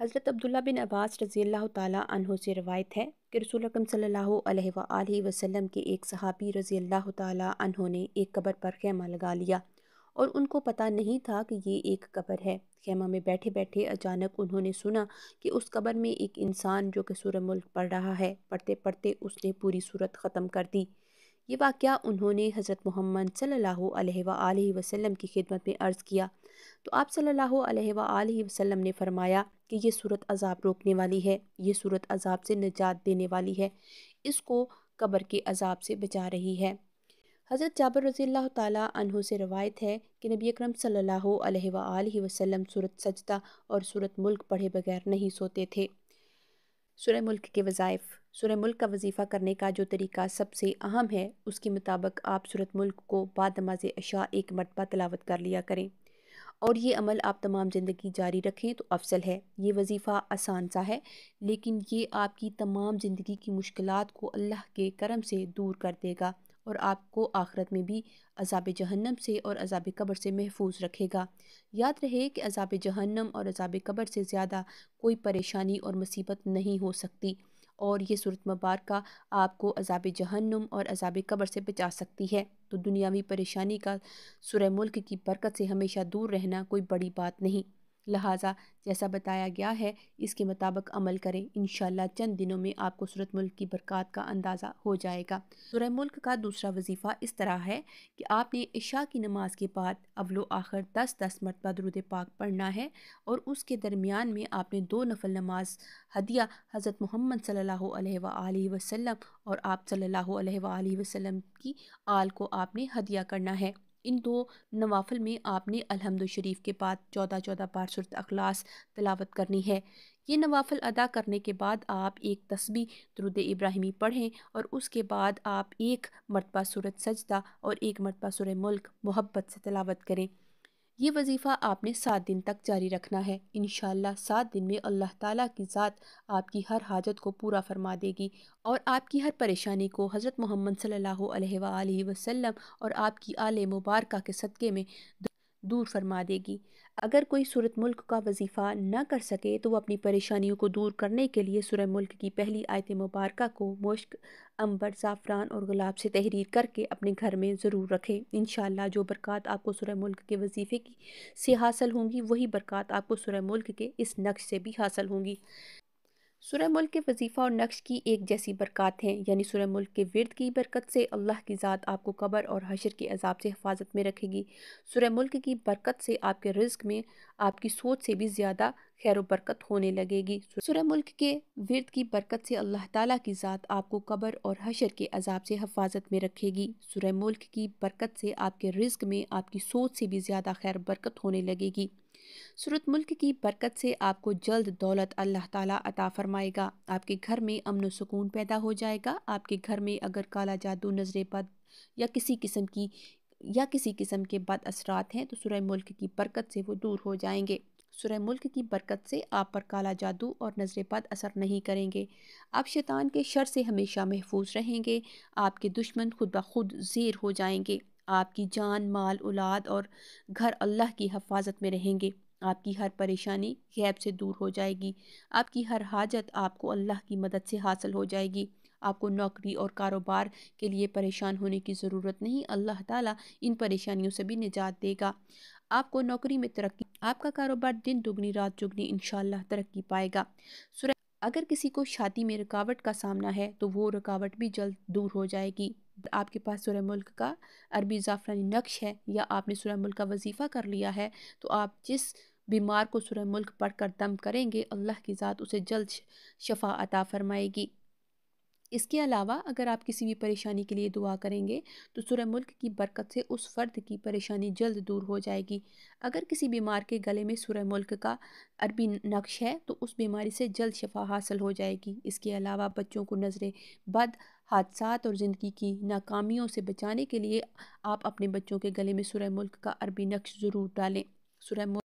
हज़रत अब्दुल्ला बिन अब्बास रज़ी अल्लाह तह से रवायत है कि रसूल अकम वसम के एक सहाबी रज़ी अल्लाह तह ने एक कबर पर खेमा लगा लिया और उनको पता नहीं था कि ये एक कबर है खेमा में बैठे बैठे अचानक उन्होंने सुना कि उस कबर में एक इंसान जो कि सूर मुल्क पढ़ रहा है पढ़ते पढ़ते उसने पूरी सूरत ख़त्म कर दी ये वाक़ उन्होंने हज़रत मोहम्मद सल्ला वसम की खिदमत में अर्ज़ किया तो आप सल्ला वसम ने फरमाया कि ये सूरत अज़ाब रोकने वाली है ये सूरत अज़ाब से निजात देने वाली है इसको कब्र के अज़ाब से बचा रही है हज़रत जाबर रज़ी तहों से रवायत है कि नबी अक्रम सल्ला वसम सूरत सजदा और सूरत मुल्क पढ़े बगैर नहीं सोते थे सूर्य मुल्क के वजायफ़ सुरह मुल्क का वजीफ़ा करने का जो तरीका सबसे अहम है उसके मुताबिक आप सूरत मुल्क को बाद नमाज अशा एक मरतबा तलावत कर लिया करें और ये अमल आप तमाम ज़िंदगी जारी रखें तो अफसल है ये वजीफ़ा आसान सा है लेकिन ये आपकी तमाम ज़िंदगी की मुश्किल को अल्लाह के करम से दूर कर देगा और आपको आखरत में भी अजाब जहन्नम से और अजाब कब्र से महफूज रखेगा याद रहे कि अजाब जहन्नम और अजाब कब्र से ज़्यादा कोई परेशानी और मुसीबत नहीं हो सकती और ये सूरत मुबारक आपको अजाब जहन्नम और अजाब कब्र से बचा सकती है तो दुनियावी परेशानी का सुरह मुल्क की बरकत से हमेशा दूर रहना कोई बड़ी बात नहीं लिहाजा जैसा बताया गया है इसके मुताबिक अमल करें इन चंद दिनों में आपको सूरत मुल्क की बरक़ात का अंदाज़ा हो जाएगा सूरह मुल्क का दूसरा वजीफ़ा इस तरह है कि आपने इशा की नमाज के बाद अवलो आखिर दस दस मरतबा दरुद पाक पढ़ना है और उसके दरमियान में आपने दो नफल नमाज हदिया हज़रत मोहम्मद सल्ला वसम और आप सल्ला वसम की आल को आपने हदिया करना है इन दो नवाफल में आपने अलहमद शरीफ के बाद चौदह चौदह बार सुरत अखलास तलावत करनी है ये नवाफल अदा करने के बाद आप एक तस्बी दरुद इब्राहिमी पढ़ें और उसके बाद आप एक मरतबा सूरत सजदा और एक मरतबा सुर मुल्क मोहब्बत से तलावत करें ये वजीफ़ा आपने सात दिन तक जारी रखना है इन सात दिन में अल्लाह ताला की ज़ात आपकी हर हाजत को पूरा फरमा देगी और आपकी हर परेशानी को हज़रत मोहम्मद सल्लल्लाहु अलैहि वसल्लम और आपकी आल मुबारक के सदक़े में दूर फरमा देगी अगर कोई सूरत मुल्क का वजीफ़ा न कर सके तो वह अपनी परेशानियों को दूर करने के लिए सूरह मुल्क की पहली आयत मुबारक को मुश्क अंबर ज़ाफ़रान और गुलाब से तहरीर करके अपने घर में ज़रूर रखें इन जो बरक़ात आपको सूरह मुल्क के वजीफ़े की से हासिल होंगी वही बरक़ात आपको सूरह मुल्क के इस नक्श से भी हासिल होंगी सुरह मुल्क के वजीफ़ा और नक्श की एक जैसी बरक़ात हैं यानी सूर्य मुल्क के विरद की बरकत से अल्लाह की ज़ात आपको कबर और हशर के अजाब से हिफाजत में रखेगी सुरह मुल्क की बरकत से आपके रिज्क में आपकी सोच से भी ज़्यादा खैर बरकत होने लगेगी सूर्य मुल्क के विरद की बरकत से अल्लाह ताला की ज़ात आपको कबर और हशर के अजाब से हफाजत में रखेगी सूर्य मुल्क की बरकत से आपके रिज्क में आपकी सोच से भी ज़्यादा खैर बरकत होने लगेगी सूरत मुल्क की बरकत से आपको जल्द दौलत अल्लाह ताला अता फरमाएगा आपके घर में अमन सुकून पैदा हो जाएगा आपके घर में अगर काला जादू नजर बद या किसी किस्म की या किसी किस्म के बद असरात हैं तो सूर्य मुल्क की बरकत से वो दूर हो जाएंगे सुरह मुल्क की बरकत से आप पर काला जादू और नज़रेबाद असर नहीं करेंगे आप शैतान के शर से हमेशा महफूज रहेंगे आपके दुश्मन खुद ब खुद जेर हो जाएंगे आपकी जान माल औलाद और घर अल्लाह की हफाजत में रहेंगे आपकी हर परेशानी गैब से दूर हो जाएगी आपकी हर हाजत आपको अल्लाह की मदद से हासिल हो जाएगी आपको नौकरी और कारोबार के लिए परेशान होने की ज़रूरत नहीं अल्लाह ताला इन परेशानियों से भी निजात देगा आपको नौकरी में तरक्की आपका कारोबार दिन दुगनी रात इन इनशाला तरक्की पाएगा अगर किसी को शादी में रुकावट का सामना है तो वो रुकावट भी जल्द दूर हो जाएगी आपके पास सुरह मुल्क का अरबी ज़ाफ़रानी नक्श है या आपने सुरह मुल्क का वजीफ़ा कर लिया है तो आप जिस बीमार को सुरह मुल्क पढ़ कर दम करेंगे अल्लाह की ज़ात उसे जल्द शफा अता फरमाएगी इसके अलावा अगर आप किसी भी परेशानी के लिए दुआ करेंगे तो सुरह मुल्क की बरकत से उस फ़र्द की परेशानी जल्द दूर हो जाएगी अगर किसी बीमार के गले में सुरह मुल्क का अरबी नक्श है तो उस बीमारी से जल्द शफा हासिल हो जाएगी इसके अलावा बच्चों को नज़रें बद हादसा और ज़िंदगी की नाकामियों से बचाने के लिए आप अपने बच्चों के गले में सुरह मुल्क का अरबी नक्श ज़रूर डालें सुरह